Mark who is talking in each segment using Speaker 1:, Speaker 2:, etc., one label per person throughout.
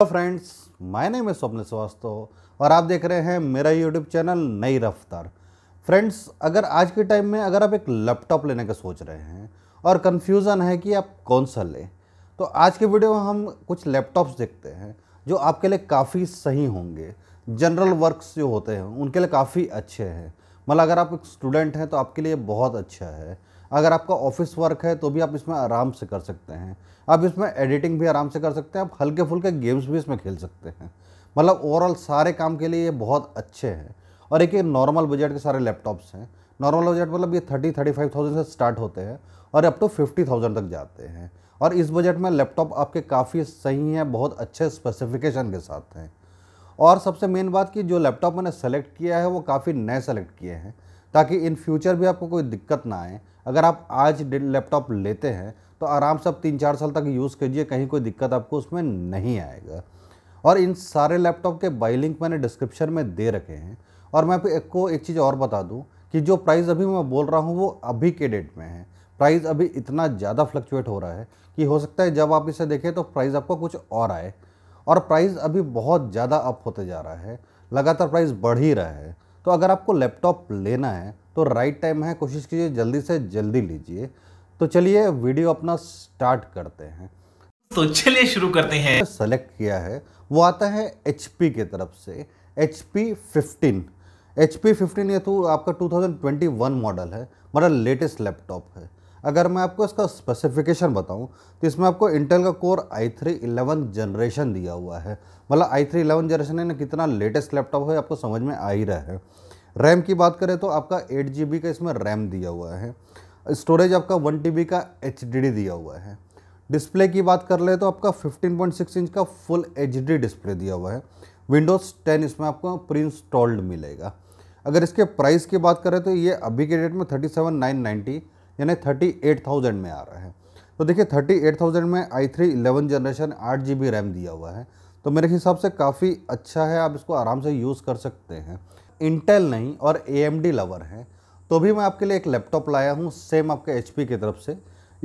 Speaker 1: hello friends my name है स्वप्न श्रीवास्तव और आप देख रहे हैं मेरा यूट्यूब चैनल नई रफ्तार फ्रेंड्स अगर आज के टाइम में अगर आप एक लैपटॉप लेने का सोच रहे हैं और कन्फ्यूज़न है कि आप कौन सा लें तो आज के वीडियो में हम कुछ लैपटॉप्स देखते हैं जो आपके लिए काफ़ी सही होंगे जनरल वर्क्स जो होते हैं उनके लिए काफ़ी अच्छे हैं मतलब अगर आप एक स्टूडेंट हैं तो आपके लिए बहुत अच्छा है अगर आपका ऑफिस वर्क है तो भी आप इसमें आराम से कर सकते हैं आप इसमें एडिटिंग भी आराम से कर सकते हैं आप हल्के फुल्के गेम्स भी इसमें खेल सकते हैं मतलब ओवरऑल सारे काम के लिए ये बहुत अच्छे हैं और एक ये नॉर्मल बजट के सारे लैपटॉप्स हैं नॉर्मल बजट मतलब ये थर्टी थर्टी फाइव थाउजेंड से स्टार्ट होते हैं और अप टू फिफ्टी थाउजेंड तक जाते हैं और इस बजट में लैपटॉप आपके काफ़ी सही हैं बहुत अच्छे स्पेसिफिकेशन के साथ हैं और सबसे मेन बात कि जो लैपटॉप मैंने सेलेक्ट किया है वो काफ़ी नए सेलेक्ट किए हैं ताकि इन फ्यूचर भी आपको कोई दिक्कत ना आए अगर आप आज लैपटॉप लेते हैं तो आराम से आप तीन चार साल तक यूज़ कीजिए कहीं कोई दिक्कत आपको उसमें नहीं आएगा और इन सारे लैपटॉप के बाई लिंक मैंने डिस्क्रिप्शन में दे रखे हैं और मैं आपको एक चीज़ और बता दूँ कि जो प्राइस अभी मैं बोल रहा हूँ वो अभी के डेट में है प्राइस अभी इतना ज़्यादा फ्लक्चुएट हो रहा है कि हो सकता है जब आप इसे देखें तो प्राइस आपको कुछ और आए और प्राइस अभी बहुत ज़्यादा अप होते जा रहा है लगातार प्राइस बढ़ ही रहा है तो अगर आपको लैपटॉप लेना है तो राइट टाइम है कोशिश कीजिए जल्दी से जल्दी लीजिए तो चलिए वीडियो अपना स्टार्ट करते हैं तो चलिए शुरू करते हैं सेलेक्ट तो किया है वो आता है एच की तरफ से H P fifteen H P fifteen ये तो आपका 2021 मॉडल है मतलब लेटेस्ट लैपटॉप है अगर मैं आपको इसका स्पेसिफिकेशन बताऊं तो इसमें आपको इंटेल का core i three eleven generation दिया हुआ है मतलब आई थ्री इलेवन जनरेशन है ना कितना लेटेस्ट लैपटॉप है आपको समझ में आ ही रहा है रैम की बात करें तो आपका एट जी का इसमें रैम दिया हुआ है स्टोरेज आपका वन टी का एच दिया हुआ है डिस्प्ले की बात कर ले तो आपका 15.6 इंच का फुल एच डिस्प्ले दिया हुआ है विंडोज़ 10 इसमें आपको प्री इंस्टॉल्ड मिलेगा अगर इसके प्राइस की बात करें तो ये अभी के डेट में 37,990 यानी 38,000 में आ रहा है तो देखिए 38,000 में आई थ्री इलेवन जनरेशन आठ जी रैम दिया हुआ है तो मेरे हिसाब से काफ़ी अच्छा है आप इसको आराम से यूज़ कर सकते हैं इंटेल नहीं और ए लवर हैं तो भी मैं आपके लिए एक लैपटॉप लाया हूँ सेम आपके एच की तरफ से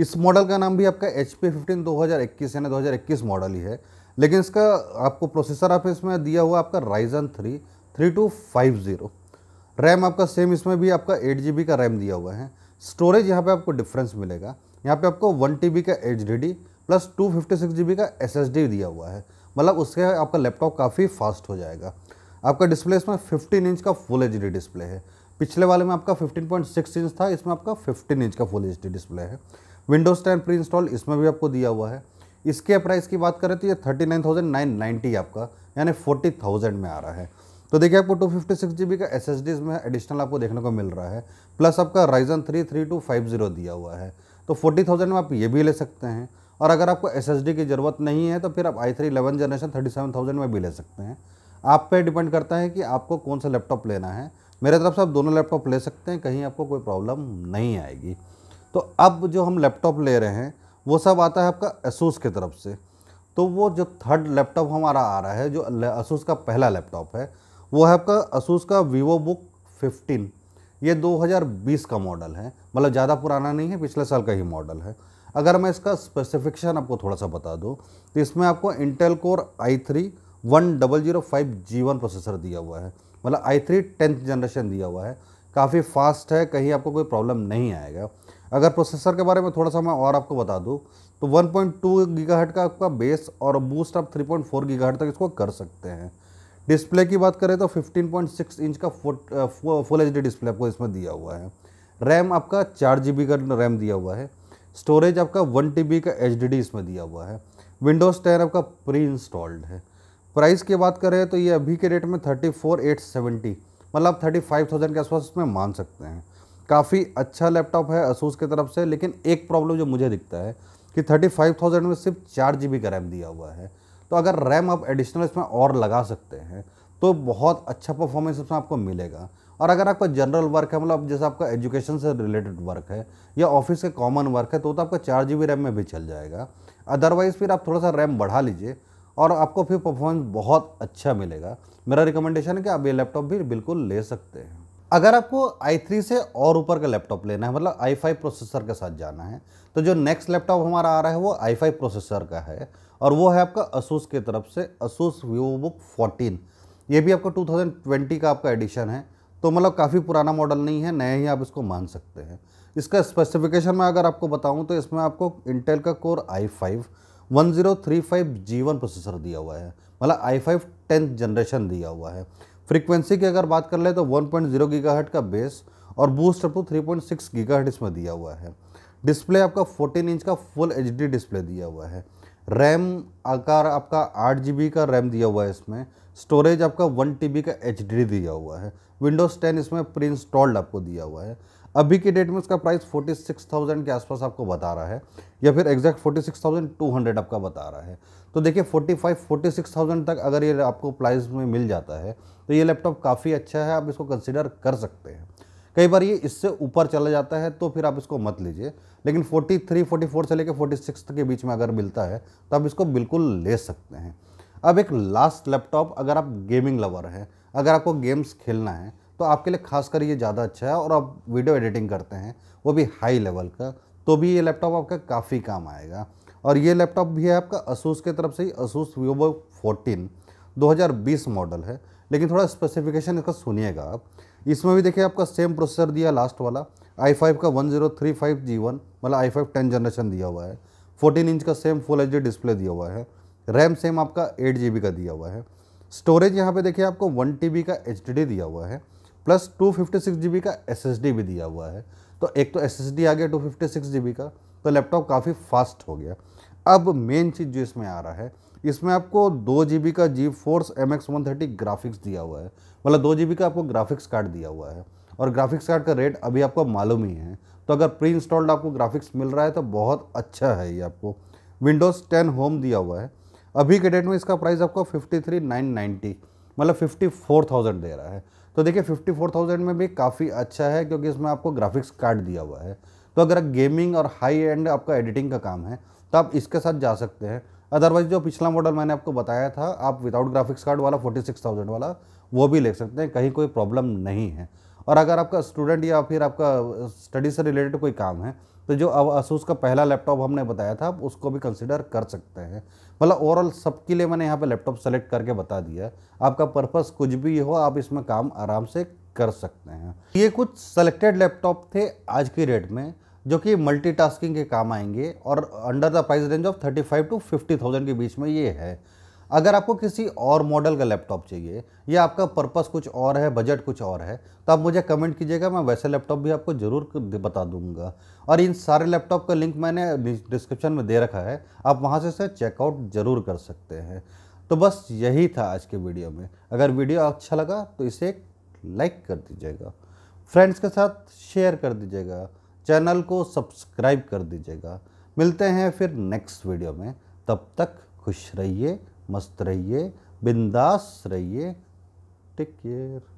Speaker 1: इस मॉडल का नाम भी आपका एच पी फिफ्टीन दो हज़ार इक्कीस यानी दो हज़ार इक्कीस मॉडल ही है लेकिन इसका आपको प्रोसेसर आप इसमें दिया हुआ आपका Ryzen three three two five zero RAM आपका सेम इसमें भी आपका एट जी बी का रैम दिया हुआ है स्टोरेज यहाँ पे आपको डिफरेंस मिलेगा यहाँ पे आपको वन टी बी का H D D plus two fifty six G B का एस एस डी दिया हुआ है मतलब उसके आपका लैपटॉप काफ़ी फास्ट हो जाएगा आपका डिस्प्ले इसमें फिफ्टीन इंच का फुल एच डिस्प्ले है पिछले वाले में आपका 15.6 इंच था इसमें आपका 15 इंच का फुल एच डिस्प्ले है विंडोज़ टेन प्री इंस्टॉल इसमें भी आपको दिया हुआ है इसके प्राइस की बात करें तो ये thirty nine thousand nine ninety आपका यानी फोर्टी थाउजेंड में आ रहा है तो देखिए आपको two fifty six G B का एस एस डी इसमें एडिशनल आपको देखने को मिल रहा है प्लस आपका Ryzen three three two five zero दिया हुआ है तो फोर्टी थाउजेंड में आप ये भी ले सकते हैं और अगर आपको एस एस डी की ज़रूरत नहीं है तो फिर आप i three generation thirty seven thousand में भी ले सकते हैं आप पे डिपेंड करता है कि आपको कौन सा लैपटॉप लेना है मेरे तरफ से आप दोनों लैपटॉप ले सकते हैं कहीं आपको कोई प्रॉब्लम नहीं आएगी तो अब जो हम लैपटॉप ले रहे हैं वो सब आता है आपका एसूस की तरफ से तो वो जो थर्ड लैपटॉप हमारा आ रहा है जो असूस का पहला लैपटॉप है वो है आपका असूस का वीवो बुक 15 ये 2020 का मॉडल है मतलब ज़्यादा पुराना नहीं है पिछले साल का ही मॉडल है अगर मैं इसका स्पेसिफिकेशन आपको थोड़ा सा बता दूँ तो इसमें आपको Intel core i three one double zero five G one processor दिया हुआ है मतलब आई थ्री टेंथ जनरेशन दिया हुआ है काफ़ी फास्ट है कहीं आपको कोई प्रॉब्लम नहीं आएगा अगर प्रोसेसर के बारे में थोड़ा सा मैं और आपको बता दूँ तो 1.2 पॉइंट का आपका बेस और बूस्ट आप 3.4 पॉइंट तक इसको कर सकते हैं डिस्प्ले की बात करें तो 15.6 इंच का फुल एच डिस्प्ले आपको इसमें दिया हुआ है रैम आपका चार जी का रैम दिया हुआ है स्टोरेज आपका वन टी का एच इसमें दिया हुआ है विंडोज़ टेन आपका प्री इंस्टॉल्ड है प्राइस की बात करें तो ये अभी के डेट में थर्टी फोर एट सेवेंटी मतलब थर्टी फाइव थाउजेंड के आसपास इसमें मान सकते हैं काफ़ी अच्छा लैपटॉप है असूस की तरफ से लेकिन एक प्रॉब्लम जो मुझे दिखता है कि थर्टी फाइव थाउजेंड में सिर्फ चार जी बी का रैम दिया हुआ है तो अगर रैम आप एडिशनल इसमें और लगा सकते हैं तो बहुत अच्छा परफॉर्मेंस इसमें आपको मिलेगा और अगर आपका जनरल वर्क है मतलब जैसे आपका एजुकेशन से रिलेटेड वर्क है या ऑफिस के कॉमन वर्क है तो, तो आपका चार जी बी रैम में भी चल जाएगा अदरवाइज़ फिर आप थोड़ा सा रैम बढ़ा लीजिए और आपको फिर परफॉर्मेंस बहुत अच्छा मिलेगा मेरा रिकमेंडेशन है कि आप ये लैपटॉप भी बिल्कुल ले सकते हैं अगर आपको i3 से और ऊपर का लैपटॉप लेना है मतलब i5 प्रोसेसर के साथ जाना है तो जो नेक्स्ट लैपटॉप हमारा आ रहा है वो i5 प्रोसेसर का है और वो है आपका असूस की तरफ से असूस वीवो बुक फोर्टीन ये भी आपका 2020 का आपका एडिशन है तो मतलब काफ़ी पुराना मॉडल नहीं है नया ही आप इसको मान सकते हैं इसका स्पेसिफिकेशन मैं अगर आपको बताऊँ तो इसमें आपको इंटेल का core i one zero three five G one processor दिया हुआ है मतलब आई फाइव टेंथ जनरेशन दिया हुआ है फ्रीक्वेंसी की अगर बात कर ले तो वन पॉइंट जीरो हट का बेस और boost up to three point six gigahertz इसमें दिया हुआ है डिस्प्ले आपका फोर्टीन इंच का फुल एच डी डिस्प्ले दिया हुआ है रैम आकार आपका आठ जी का रैम दिया हुआ है इसमें स्टोरेज आपका वन टी का एच दिया हुआ है विंडोज़ टेन इसमें प्री इंस्टॉल्ड आपको दिया हुआ है अभी के डेट में उसका प्राइस 46,000 के आसपास आपको बता रहा है या फिर एग्जैक्ट 46,200 आपका बता रहा है तो देखिए 45 46,000 तक अगर ये आपको प्राइस में मिल जाता है तो ये लैपटॉप काफ़ी अच्छा है आप इसको कंसिडर कर सकते हैं कई बार ये इससे ऊपर चला जाता है तो फिर आप इसको मत लीजिए लेकिन 43, 44 से लेकर 46 के बीच में अगर मिलता है तो आप इसको बिल्कुल ले सकते हैं अब एक लास्ट लैपटॉप अगर आप गेमिंग लवर हैं अगर आपको गेम्स खेलना है तो आपके लिए खासकर ये ज़्यादा अच्छा है और आप वीडियो एडिटिंग करते हैं वो भी हाई लेवल का तो भी ये लैपटॉप आपका काफ़ी काम आएगा और ये लैपटॉप भी है आपका असूस की तरफ से ही असूस वीवो फोर्टीन दो मॉडल है लेकिन थोड़ा स्पेसिफिकेशन इसका सुनिएगा आप इसमें भी देखिए आपका सेम प्रोसेसर दिया लास्ट वाला आई फाइव का one zero three five G one मतलब आई फाइव टेन जनरेशन दिया हुआ है 14 इंच का सेम फुल एच डिस्प्ले दिया हुआ है रैम सेम आपका एट जी का दिया हुआ है स्टोरेज यहाँ पे देखिए आपको वन टी का एच दिया हुआ है plus two fifty six G B का एस एस डी भी दिया हुआ है तो एक तो एस एस डी आ गया two fifty six G B का तो लैपटॉप काफ़ी फास्ट हो गया अब मेन चीज़ जो इसमें आ रहा है इसमें आपको दो जी बी का GeForce M X one thirty graphics दिया हुआ है मतलब दो जी बी का आपको ग्राफिक्स कार्ड दिया हुआ है और ग्राफिक्स कार्ड का रेट अभी आपको मालूम ही है तो अगर प्री इंस्टॉल्ड आपको ग्राफिक्स मिल रहा है तो बहुत अच्छा है ये आपको विंडोज़ टेन होम दिया हुआ है अभी के डेट में इसका प्राइस आपको फिफ्टी थ्री नाइन नाइन्टी मतलब फिफ्टी फोर थाउजेंड दे रहा है तो देखिए 54,000 में भी काफ़ी अच्छा है क्योंकि इसमें आपको ग्राफिक्स कार्ड दिया हुआ है तो अगर गेमिंग और हाई एंड आपका एडिटिंग का काम है तो आप इसके साथ जा सकते हैं अदरवाइज जो पिछला मॉडल मैंने आपको बताया था आप विदाउट ग्राफिक्स कार्ड वाला 46,000 वाला वो भी ले सकते हैं कहीं कोई प्रॉब्लम नहीं है और अगर आपका स्टूडेंट या फिर आपका स्टडी से रिलेटेड कोई काम है तो जो अब असूस का पहला लैपटॉप हमने बताया था आप उसको भी कंसिडर कर सकते हैं मतलब ओवरऑल सबके लिए मैंने यहाँ पे लैपटॉप सेलेक्ट करके बता दिया आपका पर्पस कुछ भी हो आप इसमें काम आराम से कर सकते हैं ये कुछ सेलेक्टेड लैपटॉप थे आज की रेट में जो कि मल्टीटास्किंग के काम आएंगे और under the price range of thirty five to fifty thousand के बीच में ये है अगर आपको किसी और मॉडल का लैपटॉप चाहिए या आपका पर्पस कुछ और है बजट कुछ और है तो आप मुझे कमेंट कीजिएगा मैं वैसे लैपटॉप भी आपको ज़रूर बता दूंगा और इन सारे लैपटॉप का लिंक मैंने डिस्क्रिप्शन में दे रखा है आप वहाँ से इसे चेकआउट ज़रूर कर सकते हैं तो बस यही था आज के वीडियो में अगर वीडियो अच्छा लगा तो इसे लाइक कर दीजिएगा फ्रेंड्स के साथ शेयर कर दीजिएगा चैनल को सब्सक्राइब कर दीजिएगा मिलते हैं फिर नेक्स्ट वीडियो में तब तक खुश रहिए मस्त रहिए बिंदास रहिए टेक केयर